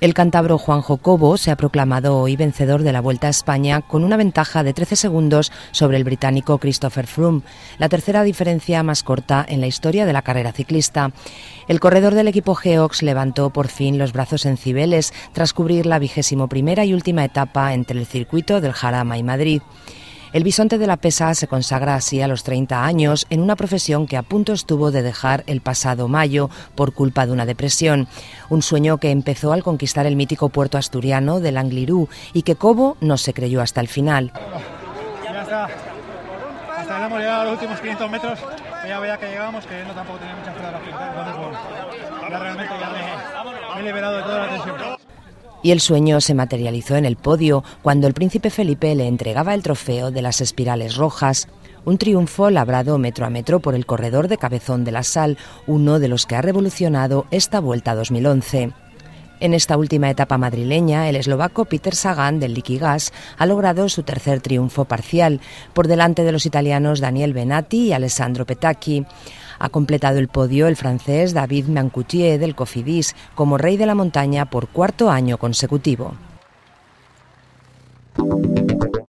El cántabro Juan jocobo se ha proclamado hoy vencedor de la Vuelta a España con una ventaja de 13 segundos sobre el británico Christopher Froome, la tercera diferencia más corta en la historia de la carrera ciclista. El corredor del equipo Geox levantó por fin los brazos en Cibeles tras cubrir la vigésimo primera y última etapa entre el circuito del Jarama y Madrid. El bisonte de la Pesa se consagra así a los 30 años en una profesión que a punto estuvo de dejar el pasado mayo por culpa de una depresión, un sueño que empezó al conquistar el mítico puerto asturiano del Anglirú y que Cobo no se creyó hasta el final. Y el sueño se materializó en el podio cuando el príncipe Felipe le entregaba el trofeo de las espirales rojas, un triunfo labrado metro a metro por el corredor de Cabezón de la Sal, uno de los que ha revolucionado esta Vuelta 2011. En esta última etapa madrileña, el eslovaco Peter Sagan del Liquigas ha logrado su tercer triunfo parcial, por delante de los italianos Daniel Benatti y Alessandro Petacchi. Ha completado el podio el francés David Mancoutier del Cofidis como rey de la montaña por cuarto año consecutivo.